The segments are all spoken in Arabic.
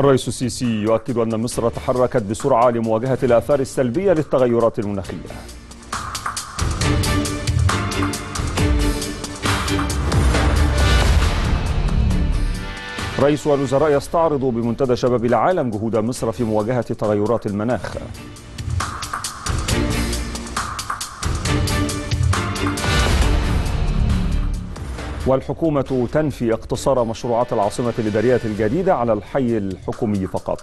الرئيس السيسي يؤكد أن مصر تحركت بسرعة لمواجهة الآثار السلبية للتغيرات المناخية رئيس الوزراء يستعرض بمنتدى شباب العالم جهود مصر في مواجهة تغيرات المناخ والحكومة تنفي اقتصار مشروعات العاصمة الإدارية الجديدة على الحي الحكومي فقط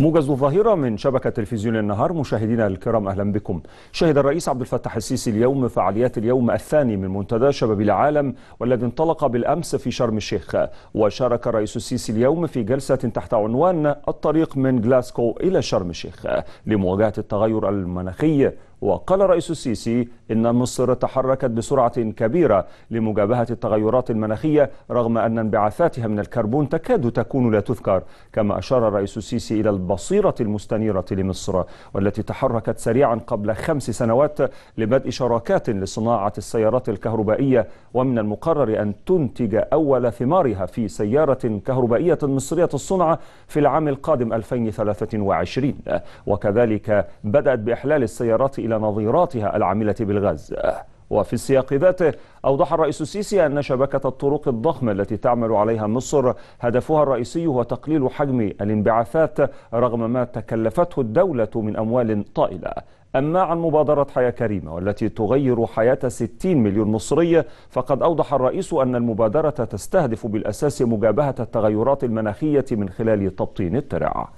موجز الظاهرة من شبكة تلفزيون النهار مشاهدينا الكرام أهلا بكم شهد الرئيس عبد الفتاح السيسي اليوم فعاليات اليوم الثاني من منتدى شباب العالم والذي انطلق بالأمس في شرم الشيخ وشارك الرئيس السيسي اليوم في جلسة تحت عنوان الطريق من جلاسكو إلى شرم الشيخ لمواجهة التغير المناخي وقال الرئيس السيسي إن مصر تحركت بسرعة كبيرة لمجابهة التغيرات المناخية رغم أن انبعاثاتها من الكربون تكاد تكون لا تذكر كما أشار الرئيس السيسي إلى البصيرة المستنيرة لمصر والتي تحركت سريعا قبل خمس سنوات لبدء شراكات لصناعة السيارات الكهربائية ومن المقرر أن تنتج أول ثمارها في سيارة كهربائية مصرية الصنع في العام القادم 2023 وكذلك بدأت بإحلال السيارات إلى نظيراتها العاملة بالغاز وفي السياق ذاته أوضح الرئيس السيسي أن شبكة الطرق الضخمة التي تعمل عليها مصر هدفها الرئيسي هو تقليل حجم الانبعاثات رغم ما تكلفته الدولة من أموال طائلة أما عن مبادرة حياة كريمة والتي تغير حياة 60 مليون مصري فقد أوضح الرئيس أن المبادرة تستهدف بالأساس مجابهة التغيرات المناخية من خلال تبطين الترع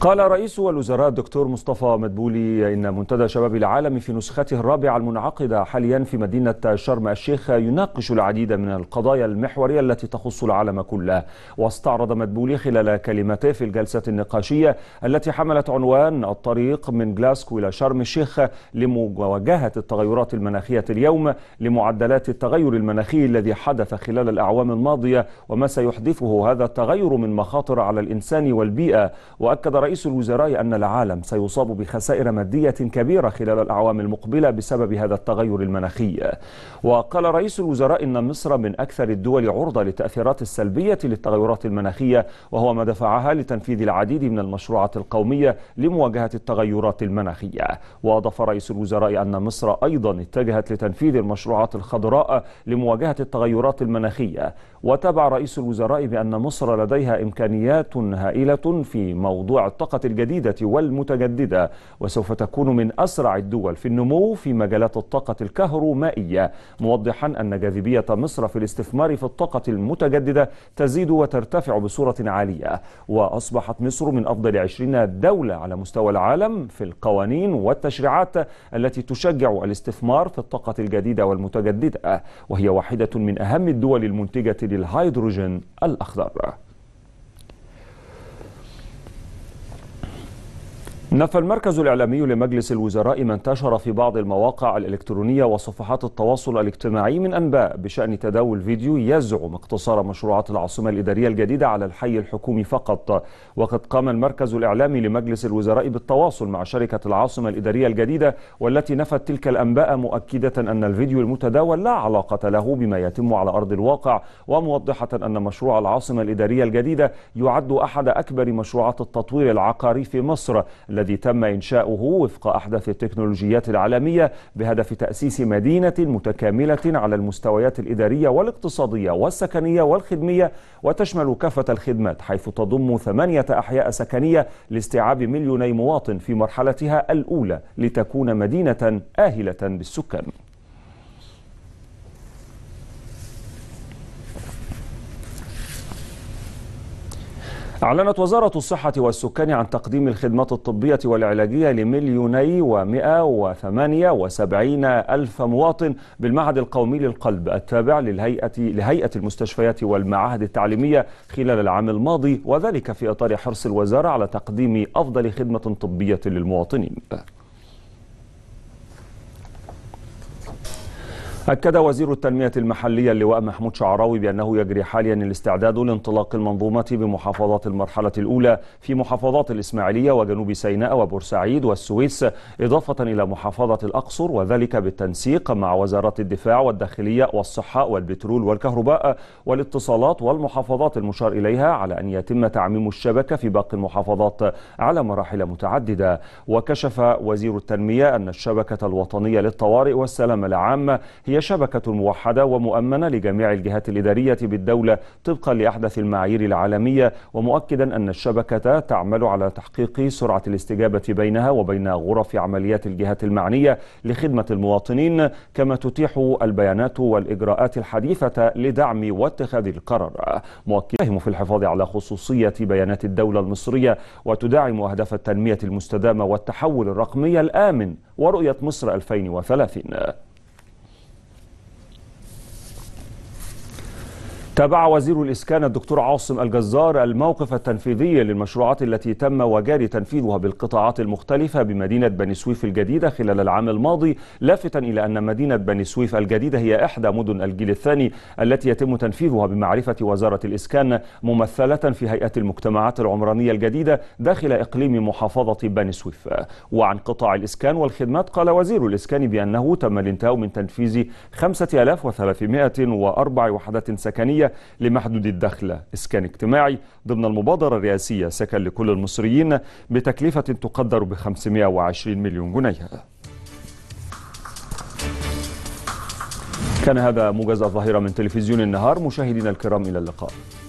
قال رئيس الوزراء الدكتور مصطفى مدبولي إن منتدى شباب العالم في نسخته الرابعة المنعقدة حاليا في مدينة شرم الشيخ يناقش العديد من القضايا المحورية التي تخص العالم كله واستعرض مدبولي خلال كلمته في الجلسة النقاشية التي حملت عنوان الطريق من جلاسكو إلى شرم الشيخ لمواجهة التغيرات المناخية اليوم لمعدلات التغير المناخي الذي حدث خلال الأعوام الماضية وما سيحدثه هذا التغير من مخاطر على الإنسان والبيئة وأكد رئيس الوزراء أن العالم سيصاب بخسائر مادية كبيرة خلال الأعوام المقبلة بسبب هذا التغير المناخي وقال رئيس الوزراء أن مصر من أكثر الدول عرضة للتأثيرات السلبية للتغيرات المناخية وهو ما دفعها لتنفيذ العديد من المشروعات القومية لمواجهة التغيرات المناخية وأضاف رئيس الوزراء أن مصر أيضا اتجهت لتنفيذ المشروعات الخضراء لمواجهة التغيرات المناخية وتابع رئيس الوزراء بأن مصر لديها إمكانيات هائلة في موضوع الطاقة الجديدة والمتجددة وسوف تكون من أسرع الدول في النمو في مجالات الطاقة الكهرومائية موضحا أن جاذبية مصر في الاستثمار في الطاقة المتجددة تزيد وترتفع بصورة عالية وأصبحت مصر من أفضل 20 دولة على مستوى العالم في القوانين والتشريعات التي تشجع الاستثمار في الطاقة الجديدة والمتجددة وهي واحدة من أهم الدول المنتجة للهيدروجين الأخضر نفى المركز الإعلامي لمجلس الوزراء ما انتشر في بعض المواقع الإلكترونية وصفحات التواصل الاجتماعي من أنباء بشأن تداول فيديو يزعم اقتصار مشروعات العاصمة الإدارية الجديدة على الحي الحكومي فقط وقد قام المركز الإعلامي لمجلس الوزراء بالتواصل مع شركة العاصمة الإدارية الجديدة والتي نفت تلك الأنباء مؤكدة أن الفيديو المتداول لا علاقة له بما يتم على أرض الواقع وموضحة أن مشروع العاصمة الإدارية الجديدة يعد أحد أكبر مشروعات التطوير العقاري في مصر الذي تم إنشاؤه وفق أحدث التكنولوجيات العالمية بهدف تأسيس مدينة متكاملة على المستويات الإدارية والاقتصادية والسكنية والخدمية وتشمل كافة الخدمات حيث تضم ثمانية أحياء سكنية لاستيعاب مليوني مواطن في مرحلتها الأولى لتكون مدينة آهلة بالسكان أعلنت وزارة الصحة والسكان عن تقديم الخدمات الطبية والعلاجية لمليوني ومئة وثمانية وسبعين ألف مواطن بالمعهد القومي للقلب التابع للهيئة لهيئة المستشفيات والمعاهد التعليمية خلال العام الماضي وذلك في إطار حرص الوزارة على تقديم أفضل خدمة طبية للمواطنين أكد وزير التنمية المحلية اللواء محمود شعراوي بأنه يجري حاليا الاستعداد لانطلاق المنظومة بمحافظات المرحلة الأولى في محافظات الإسماعيلية وجنوب سيناء وبورسعيد والسويس إضافة إلى محافظة الأقصر وذلك بالتنسيق مع وزارات الدفاع والداخلية والصحة والبترول والكهرباء والاتصالات والمحافظات المشار إليها على أن يتم تعميم الشبكة في باقي المحافظات على مراحل متعددة وكشف وزير التنمية أن الشبكة الوطنية للطوارئ والسلامة العامة هي هي شبكة موحدة ومؤمنة لجميع الجهات الإدارية بالدولة طبقا لأحدث المعايير العالمية ومؤكدا أن الشبكة تعمل على تحقيق سرعة الاستجابة بينها وبين غرف عمليات الجهات المعنية لخدمة المواطنين كما تتيح البيانات والإجراءات الحديثة لدعم واتخاذ القرار مؤكدا في الحفاظ على خصوصية بيانات الدولة المصرية وتدعم أهداف التنمية المستدامة والتحول الرقمي الآمن ورؤية مصر 2030 تابع وزير الإسكان الدكتور عاصم الجزار الموقف التنفيذي للمشروعات التي تم وجاري تنفيذها بالقطاعات المختلفة بمدينة بني سويف الجديدة خلال العام الماضي لافتا إلى أن مدينة بني سويف الجديدة هي إحدى مدن الجيل الثاني التي يتم تنفيذها بمعرفة وزارة الإسكان ممثلة في هيئة المجتمعات العمرانية الجديدة داخل إقليم محافظة بني سويف وعن قطاع الإسكان والخدمات قال وزير الإسكان بأنه تم الانتهاء من تنفيذ 5304 وحدات سكنية لمحدود الدخل إسكان اجتماعي ضمن المبادرة الرئاسية سكن لكل المصريين بتكلفة تقدر ب 520 مليون جنيه كان هذا موجز الظاهرة من تلفزيون النهار مشاهدينا الكرام إلى اللقاء